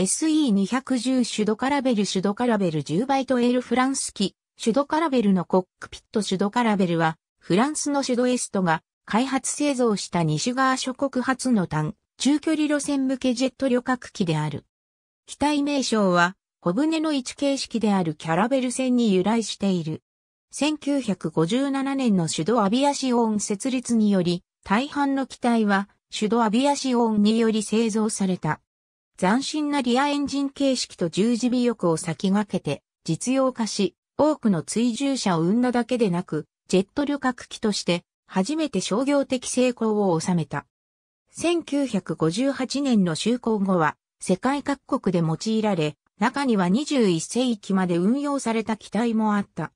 SE210 シュドカラベルシュドカラベル10バイトエールフランス機、シュドカラベルのコックピットシュドカラベルは、フランスのシュドエストが開発製造した西側諸国初の単、中距離路線向けジェット旅客機である。機体名称は、小舟の位置形式であるキャラベル線に由来している。1957年のシュドアビアシオン設立により、大半の機体はシュドアビアシオンにより製造された。斬新なリアエンジン形式と十字尾翼を先駆けて実用化し、多くの追従者を生んだだけでなく、ジェット旅客機として初めて商業的成功を収めた。1958年の就航後は世界各国で用いられ、中には21世紀まで運用された機体もあった。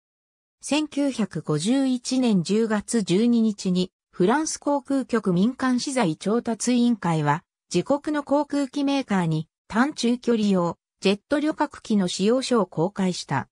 1951年10月12日にフランス航空局民間資材調達委員会は自国の航空機メーカーに短中距離用ジェット旅客機の使用書を公開した。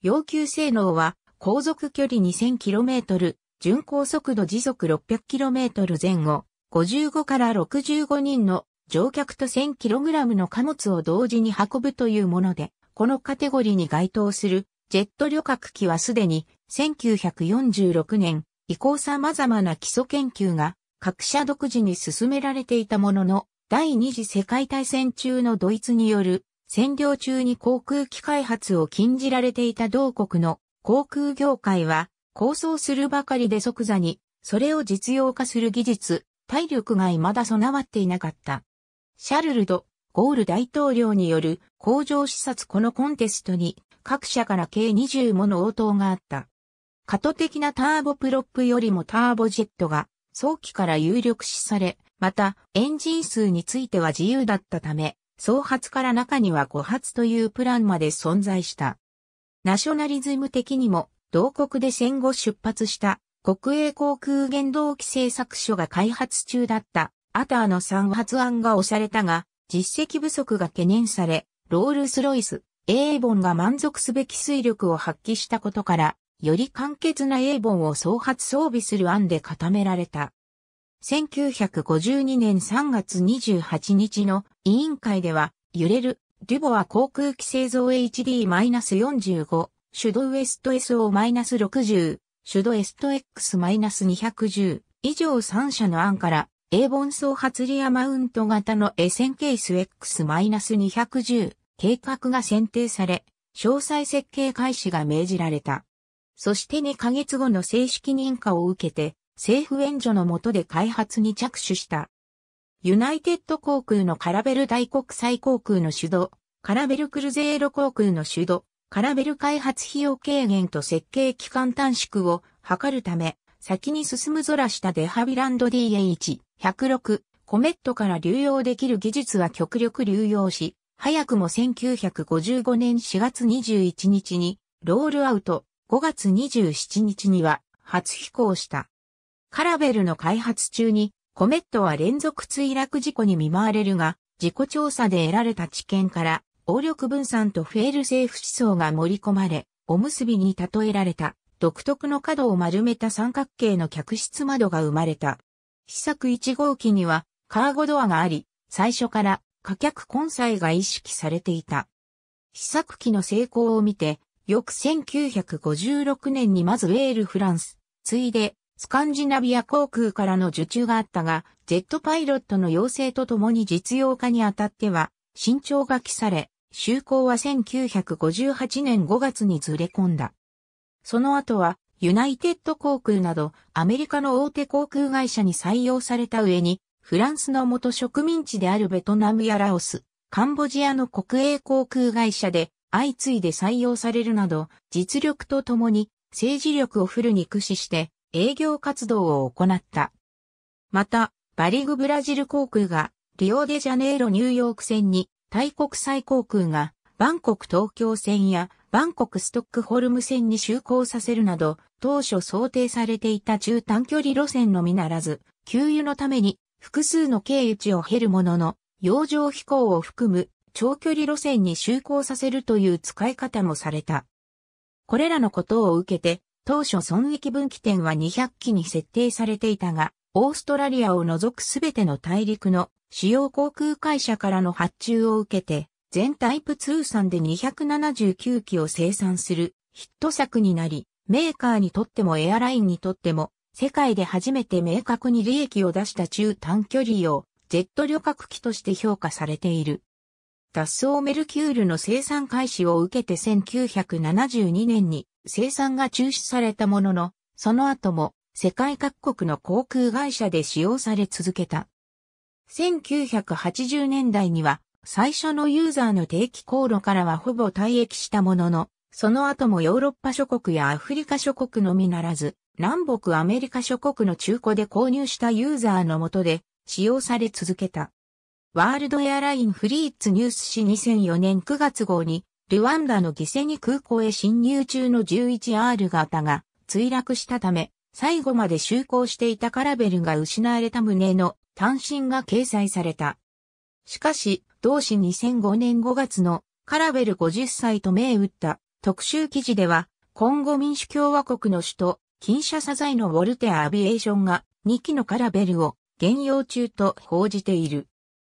要求性能は航続距離 2000km、巡航速度時速 600km 前後、55から65人の乗客と 1000kg の貨物を同時に運ぶというもので、このカテゴリーに該当するジェット旅客機はすでに1946年以降様々な基礎研究が各社独自に進められていたものの、第二次世界大戦中のドイツによる占領中に航空機開発を禁じられていた同国の航空業界は構想するばかりで即座にそれを実用化する技術、体力が未だ備わっていなかった。シャルルド、ゴール大統領による工場視察このコンテストに各社から計20もの応答があった。過渡的なターボプロップよりもターボジェットが早期から有力視され、また、エンジン数については自由だったため、総発から中には5発というプランまで存在した。ナショナリズム的にも、同国で戦後出発した国営航空原動機製作所が開発中だったアターの3発案が押されたが、実績不足が懸念され、ロールスロイス、エーボンが満足すべき水力を発揮したことから、より簡潔な英本を創発装備する案で固められた。1952年3月28日の委員会では、揺れる、デュボア航空機製造 HD-45、シュドウエスト SO-60、シュドエスト X-210 以上3社の案から、英本総発リアマウント型の s n 0ケース X-210 計画が選定され、詳細設計開始が命じられた。そして2ヶ月後の正式認可を受けて、政府援助の下で開発に着手した。ユナイテッド航空のカラベル大国際航空の主導、カラベルクルゼーロ航空の主導、カラベル開発費用軽減と設計期間短縮を図るため、先に進む空下デハビランド DH106 コメットから流用できる技術は極力流用し、早くも1955年4月21日にロールアウト、5月27日には初飛行した。カラベルの開発中にコメットは連続墜落事故に見舞われるが、事故調査で得られた知見から応力分散とフェールセーフ思想が盛り込まれ、おむすびに例えられた独特の角を丸めた三角形の客室窓が生まれた。試作1号機にはカーゴドアがあり、最初から貨客混載が意識されていた。試作機の成功を見て、翌1956年にまずウェールフランス、ついでスカンジナビア航空からの受注があったが、ジェットパイロットの要請とともに実用化にあたっては、慎重が期され、就航は1958年5月にずれ込んだ。その後は、ユナイテッド航空など、アメリカの大手航空会社に採用された上に、フランスの元植民地であるベトナムやラオス、カンボジアの国営航空会社で相次いで採用されるなど、実力とともに政治力をフルに駆使して営業活動を行った。また、バリグブラジル航空がリオデジャネイロニューヨーク線に、タイ国際航空がバンコク東京線やバンコクストックホルム線に就航させるなど、当初想定されていた中短距離路線のみならず、給油のために複数の経由地を経るものの、洋上飛行を含む長距離路線に就航させるという使い方もされた。これらのことを受けて、当初損益分岐点は200機に設定されていたが、オーストラリアを除くすべての大陸の主要航空会社からの発注を受けて、全タイプ通算で279機を生産するヒット作になり、メーカーにとってもエアラインにとっても、世界で初めて明確に利益を出した中短距離用、ジェット旅客機として評価されている。脱走メルキュールの生産開始を受けて1972年に生産が中止されたものの、その後も世界各国の航空会社で使用され続けた。1980年代には最初のユーザーの定期航路からはほぼ退役したものの、その後もヨーロッパ諸国やアフリカ諸国のみならず、南北アメリカ諸国の中古で購入したユーザーのもとで使用され続けた。ワールドエアラインフリーツニュース誌2004年9月号に、ルワンダの犠牲に空港へ侵入中の 11R 型が墜落したため、最後まで就航していたカラベルが失われた旨の単身が掲載された。しかし、同誌2005年5月のカラベル50歳と銘打った特集記事では、今後民主共和国の首都、金社サザ在のウォルテア・アビエーションが2機のカラベルを現用中と報じている。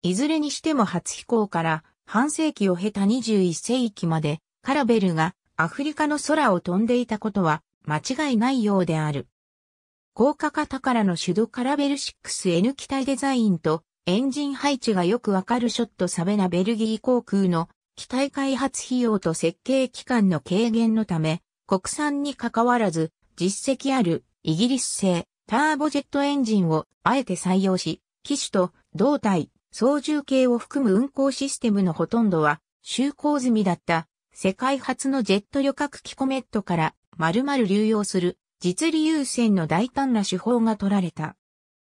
いずれにしても初飛行から半世紀を経た21世紀まで、カラベルがアフリカの空を飛んでいたことは間違いないようである。高架型からの手動カラベル 6N 機体デザインとエンジン配置がよくわかるショットサベナベルギー航空の機体開発費用と設計期間の軽減のため、国産に関わらず実績あるイギリス製ターボジェットエンジンをあえて採用し、機種と胴体、操縦系を含む運航システムのほとんどは、就航済みだった世界初のジェット旅客機コメットから丸々流用する実利優先の大胆な手法が取られた。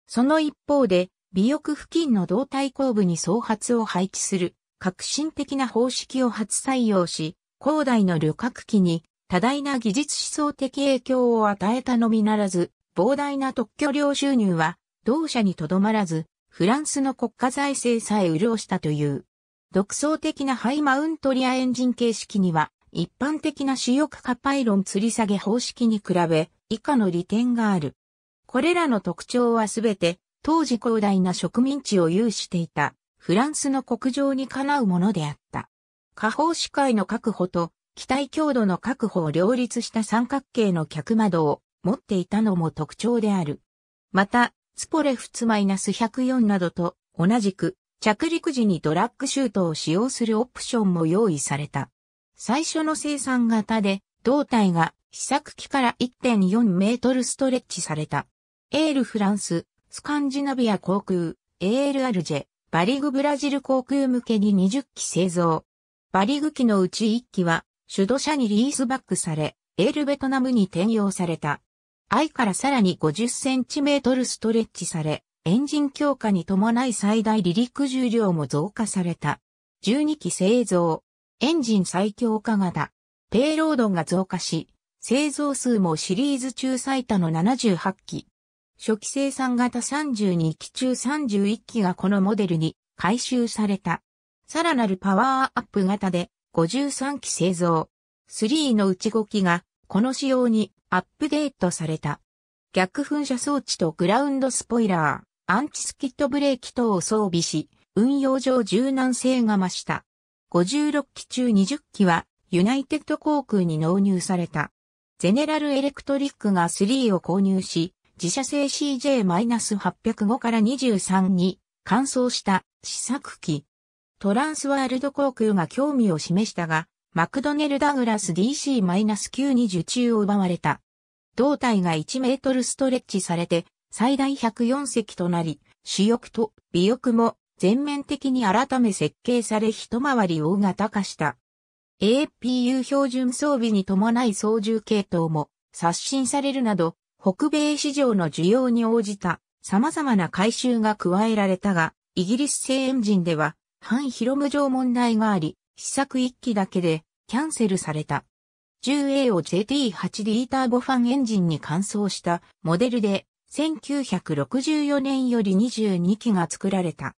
その一方で、尾翼付近の胴体後部に総発を配置する革新的な方式を初採用し、広大の旅客機に多大な技術思想的影響を与えたのみならず、膨大な特許料収入は同社にとどまらず、フランスの国家財政さえ潤したという。独創的なハイマウントリアエンジン形式には、一般的な主翼化パイロン吊り下げ方式に比べ、以下の利点がある。これらの特徴はすべて、当時広大な植民地を有していた、フランスの国情にかなうものであった。下方視界の確保と、機体強度の確保を両立した三角形の客窓を持っていたのも特徴である。また、スポレフツ -104 などと同じく着陸時にドラッグシュートを使用するオプションも用意された。最初の生産型で胴体が試作機から1.4メートルストレッチされた。エールフランス、スカンジナビア航空、AL アルジェ、バリグブラジル航空向けに20機製造。バリグ機のうち1機は、主導車にリースバックされ、エールベトナムに転用された。I からさらに5 0トルストレッチされ、エンジン強化に伴い最大離陸重量も増加された。12機製造。エンジン最強化型。ペイロードが増加し、製造数もシリーズ中最多の78機。初期生産型32機中31機がこのモデルに回収された。さらなるパワーアップ型で53機製造。3のうち5機がこの仕様にアップデートされた。逆噴射装置とグラウンドスポイラー、アンチスキットブレーキ等を装備し、運用上柔軟性が増した。56機中20機はユナイテッド航空に納入された。ゼネラルエレクトリックが3を購入し、自社製 CJ-805 から23に換装した試作機。トランスワールド航空が興味を示したが、マクドネル・ダグラス DC-9 に受注を奪われた。胴体が1メートルストレッチされて、最大104隻となり、主翼と尾翼も全面的に改め設計され一回り大型化した。AFPU 標準装備に伴い操縦系統も刷新されるなど、北米市場の需要に応じた様々な改修が加えられたが、イギリス製エンジンでは、反広無常問題があり、試作1機だけでキャンセルされた。10A を JT8D ターボファンエンジンに換装したモデルで1964年より22機が作られた。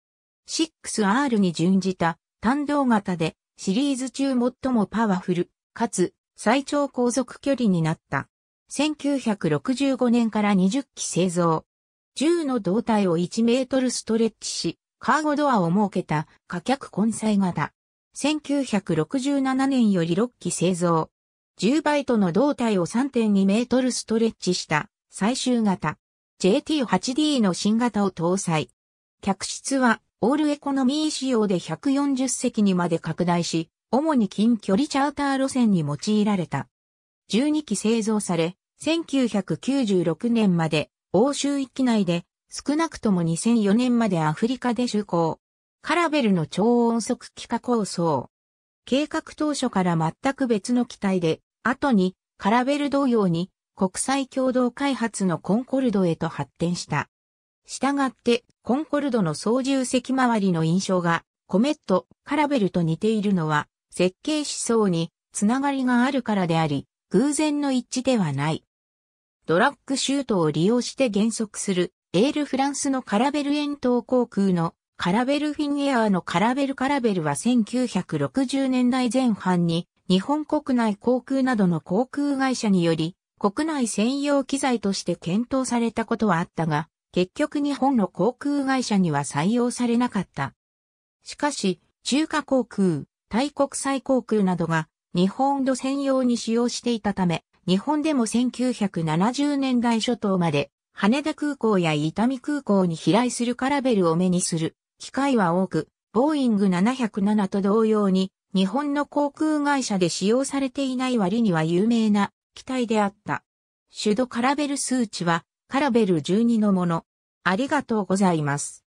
6R に準じた単動型でシリーズ中最もパワフル、かつ最長航続距離になった。1965年から20機製造。10の胴体を1メートルストレッチし、カーゴドアを設けた貨客混載型。1967年より6機製造。10バイトの胴体を3.2メートルストレッチした最終型 JT8D の新型を搭載。客室はオールエコノミー仕様で140席にまで拡大し、主に近距離チャーター路線に用いられた。12機製造され、1996年まで欧州域内で少なくとも2004年までアフリカで就航。カラベルの超音速機化構想。計画当初から全く別の機体で、後にカラベル同様に国際共同開発のコンコルドへと発展した。したがって、コンコルドの操縦席周りの印象が、コメット、カラベルと似ているのは、設計思想につながりがあるからであり、偶然の一致ではない。ドラッグシュートを利用して減速する、エールフランスのカラベル遠投航空のカラベルフィンエアーのカラベルカラベルは1960年代前半に日本国内航空などの航空会社により国内専用機材として検討されたことはあったが、結局日本の航空会社には採用されなかった。しかし、中華航空、タイ国際航空などが日本土専用に使用していたため、日本でも1970年代初頭まで羽田空港や伊丹空港に飛来するカラベルを目にする機械は多く、ボーイング707と同様に、日本の航空会社で使用されていない割には有名な機体であった。主度カラベル数値は、カラベル12のもの。ありがとうございます。